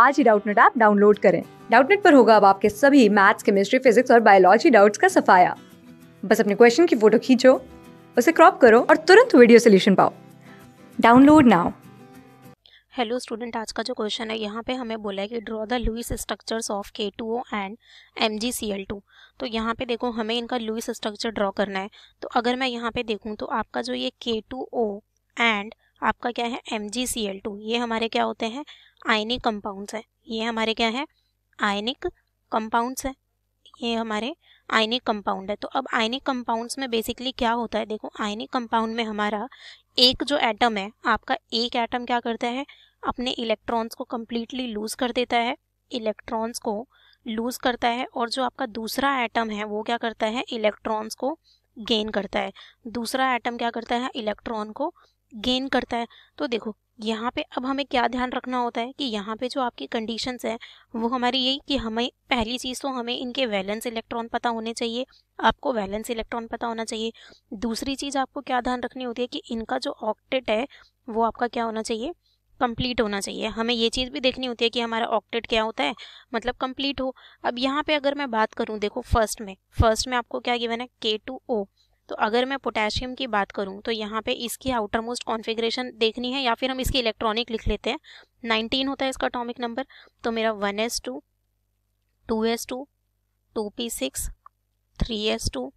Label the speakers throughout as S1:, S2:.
S1: आज ही Doubtnut app download करें डाउटनेट पर होगा अब आपके सभी मैथ्स केमिस्ट्री फिजिक्स और बायोलॉजी डाउट्स का सफाया बस अपने क्वेश्चन की फोटो खींचो उसे क्रॉप करो और तुरंत वीडियो सोल्यूशन पाओ डाउनलोड नाउ हेलो स्टूडेंट आज का जो क्वेश्चन है यहाँ पे हमें बोला है कि draw the Lewis structures of K two O and M G C L two तो यहाँ पे देखो हमें इनका लुइस स्ट्रक्चर ड्रॉ करना है तो अगर मैं यहाँ पे देखूँ तो आपका जो ये के टू ओ एंड आपका क्या है M G C L two ये हमारे क्या होते हैं आयनिक कंपाउंड्स हैं ये हमारे क्या है आयनिक कंपाउंड्स हैं ये हमारे आयनिक कंपाउंड है तो अब आयनिक कंपाउंड्स में बेसिकली क्या होता है देखो आयनिक कंपाउंड में हमारा एक जो एटम है आपका एक एटम क्या करता है अपने इलेक्ट्रॉन्स को कम्प्लीटली लूज कर देता है इलेक्ट्रॉन्स को लूज करता है और जो आपका दूसरा एटम है वो क्या करता है इलेक्ट्रॉन्स को गेन करता है दूसरा एटम क्या करता है इलेक्ट्रॉन को गेन करता है तो देखो यहाँ पे अब हमें क्या ध्यान रखना होता है कि यहाँ पे जो आपकी कंडीशंस है वो हमारी यही कि हमें पहली चीज़ तो हमें इनके वैलेंस इलेक्ट्रॉन पता होने चाहिए आपको वैलेंस इलेक्ट्रॉन पता होना चाहिए दूसरी चीज़ आपको क्या ध्यान रखनी होती है कि इनका जो ऑक्टेट है वो आपका क्या होना चाहिए कंप्लीट होना चाहिए हमें ये चीज़ भी देखनी होती है कि हमारा ऑक्टेट क्या होता है मतलब कंप्लीट हो अब यहाँ पे अगर मैं बात करूँ देखो फर्स्ट में फर्स्ट में आपको क्या गिवन है के टू ओ तो अगर मैं पोटेशियम की बात करूँ तो यहाँ पे इसकी आउटर मोस्ट कॉन्फिग्रेशन देखनी है या फिर हम इसकी इलेक्ट्रॉनिक लिख लेते हैं नाइनटीन होता है इसका अटोमिक नंबर तो मेरा one S two two S two two P six three S two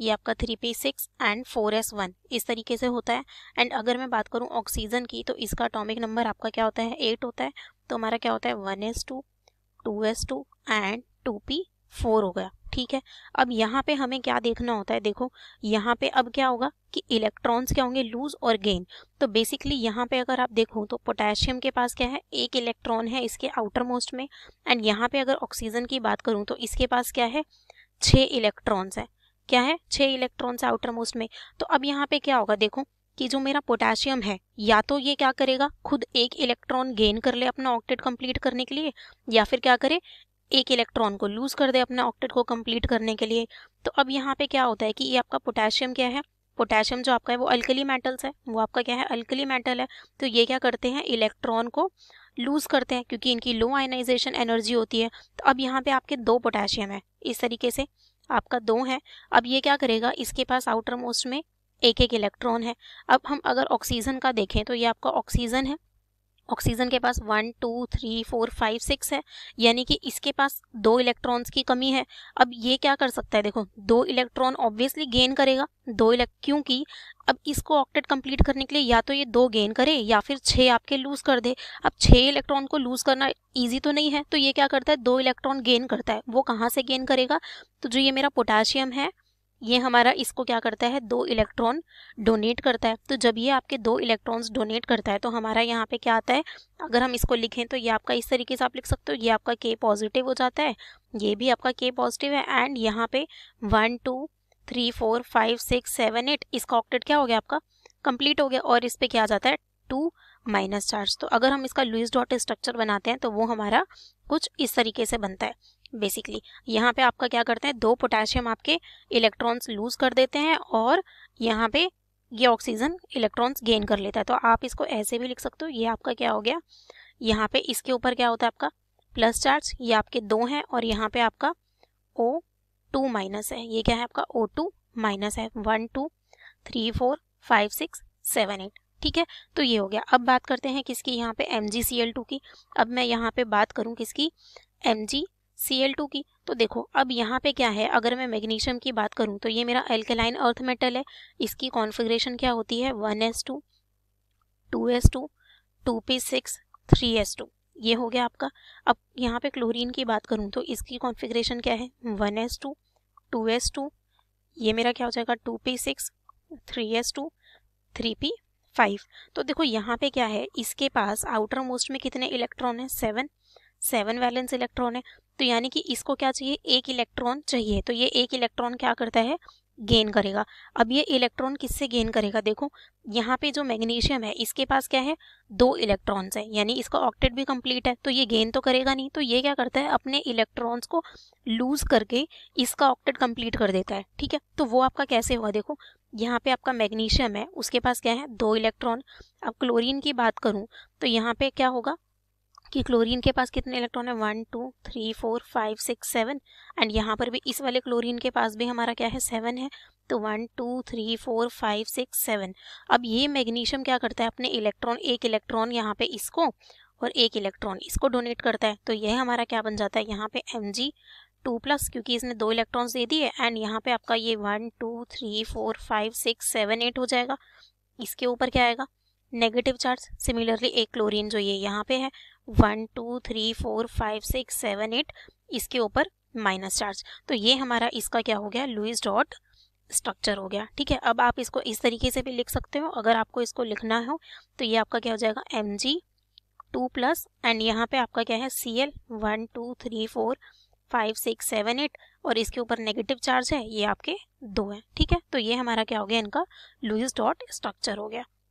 S1: ये आपका three P six and four S one इस तरीके से होता है एंड अगर मैं बात करूँ ऑक्सीजन की तो इसका अटोमिक नंबर आपका क्या होता है एट होता है तो हमारा क्या होता है one S two two S two and two P four हो गया ठीक है अब यहाँ पे हमें क्या देखना होता है देखो यहाँ पे अब क्या होगा कि इलेक्ट्रॉन्स क्या होंगे लूज और गेन तो बेसिकली यहाँ पे अगर आप देखो तो पोटेशियम के पास क्या है एक इलेक्ट्रॉन है इसके आउटर मोस्ट में एंड यहाँ पे अगर ऑक्सीजन की बात करूँ तो इसके पास क्या है छः इलेक्ट्रॉन्स है क्या है छः इलेक्ट्रॉन्स आउटर मोस्ट में तो अब यहाँ पे क्या होगा देखो कि जो मेरा पोटेशियम है या तो ये क्या करेगा खुद एक इलेक्ट्रॉन गेन कर ले अपना ऑक्टेट कंप्लीट करने के लिए या फिर क्या करे एक इलेक्ट्रॉन को लूज कर दे अपने ऑक्टेट को कंप्लीट करने के लिए तो अब यहाँ पे क्या होता है कि ये आपका पोटेशियम क्या है पोटेशियम जो आपका है वो अल्कली मेटल्स है वो आपका क्या है अल्कली मेटल है तो ये क्या करते हैं इलेक्ट्रॉन को लूज करते हैं क्योंकि इनकी लो आयनाइजेशन एनर्जी होती है तो अब यहाँ पे आपके दो पोटेशियम है इस तरीके से आपका दो है अब ये क्या करेगा इसके पास आउटर मोस्ट में एक एक इलेक्ट्रॉन है अब हम अगर ऑक्सीजन का देखें तो ये आपका ऑक्सीजन है ऑक्सीजन के पास one two three four five six है यानी कि इसके पास दो इलेक्ट्रॉन्स की कमी है अब ये क्या कर सकता है देखो दो इलेक्ट्रॉन ऑब्वियसली गेन करेगा दो क्योंकि अब इसको ऑक्टेट कंप्लीट करने के लिए या तो ये दो गेन करे या फिर छः आपके लूज कर दे अब छः इलेक्ट्रॉन को लूज करना ईजी तो नहीं है तो ये क्या करता है दो इलेक्ट्रॉन गेन करता है वो कहाँ से गेन करेगा तो जो ये मेरा पोटाशियम है ये हमारा इसको क्या करता है दो इलेक्ट्रॉन डोनेट करता है तो जब ये आपके दो इलेक्ट्रॉन्स डोनेट करता है तो हमारा यहाँ पे क्या आता है अगर हम इसको लिखें तो ये आपका इस तरीके से आप लिख सकते हो ये आपका के पॉजिटिव हो जाता है ये भी आपका के पॉजिटिव है एंड यहाँ पे one two three four five six seven eight इसका ऑक्टेट क्या हो गया आपका कंप्लीट हो गया और इस पर क्या आ जाता है टू माइनस चार्ज तो अगर हम इसका लुइस डॉट स्ट्रक्चर बनाते हैं तो वो हमारा कुछ इस तरीके से बनता है बेसिकली यहाँ पे आपका क्या करते हैं दो पोटेशियम आपके इलेक्ट्रॉन्स लूज कर देते हैं और यहाँ पे ये ऑक्सीजन इलेक्ट्रॉन्स गेन कर लेता है तो आप इसको ऐसे भी लिख सकते हो ये आपका क्या हो गया यहाँ पे इसके ऊपर क्या होता है आपका प्लस चार्ज ये आपके दो हैं और यहाँ पे आपका ओ टू माइनस है ये क्या है आपका ओ टू माइनस है one two three four five six seven eight ठीक है तो ये हो गया अब बात करते हैं किसकी यहाँ पे एम की अब मैं यहाँ पे बात करूँ किसकी एम जी Cl2 की तो देखो अब यहाँ पे क्या है अगर मैं मैग्नीशियम की बात करूँ तो ये मेरा एल्केलाइन अर्थ मेटल है इसकी कॉन्फ़िगरेशन क्या होती है 1s2 2s2 2p6 3s2 ये हो गया आपका अब यहाँ पे क्लोरीन की बात करूँ तो इसकी कॉन्फ़िगरेशन क्या है 1s2 2s2 ये मेरा क्या हो जाएगा 2p6 3s2 3p फाइव तो देखो यहाँ पे क्या है इसके पास आउटर मोस्ट में कितने इलेक्ट्रॉन है सेवन सेवन वैलेंस इलेक्ट्रॉन है तो यानी कि इसको क्या चाहिए एक इलेक्ट्रॉन चाहिए तो ये एक इलेक्ट्रॉन क्या करता है गेन करेगा अब ये इलेक्ट्रॉन किससे गेन करेगा देखो यहाँ पे जो मैग्नीशियम है इसके पास क्या है दो इलेक्ट्रॉन्स है यानी इसका ऑक्टेट भी कंप्लीट है तो ये गेन तो करेगा नहीं तो ये क्या करता है अपने इलेक्ट्रॉन्स को लूज करके इसका ऑक्टेट कंप्लीट कर देता है ठीक है तो वो आपका कैसे हुआ देखो यहाँ पे आपका मैग्नीशियम है उसके पास क्या है दो इलेक्ट्रॉन अब क्लोरीन की बात करूँ तो यहाँ पे क्या होगा कि क्लोरीन के पास कितने इलेक्ट्रॉन है one two three four five six seven and यहाँ पर भी इस वाले क्लोरीन के पास भी हमारा क्या है सेवन है तो one two three four five six seven अब ये मैग्नीशियम क्या करता है अपने इलेक्ट्रॉन एक इलेक्ट्रॉन यहाँ पे इसको और एक इलेक्ट्रॉन इसको डोनेट करता है तो यह हमारा क्या बन जाता है यहाँ पे एम जी टू प्लस क्योंकि इसने दो इलेक्ट्रॉन दे दिए एंड यहाँ पे आपका ये one two three four five six seven eight हो जाएगा इसके ऊपर क्या आएगा नेगेटिव चार्ज सिमिलरली एक क्लोरीन जो ये यहाँ पे है one two three four five six seven eight इसके ऊपर माइनस चार्ज तो ये हमारा इसका क्या हो गया लुइस डॉट स्ट्रक्चर हो गया ठीक है अब आप इसको इस तरीके से भी लिख सकते हो अगर आपको इसको लिखना हो तो ये आपका क्या हो जाएगा M G two plus and यहाँ पे आपका क्या है C L one two three four five six seven eight और इसके ऊपर नेगेटिव चार्ज है ये आपके दो है ठीक है तो ये हमारा क्या हो गया इनका लुइस डॉट स्ट्रक्चर हो गया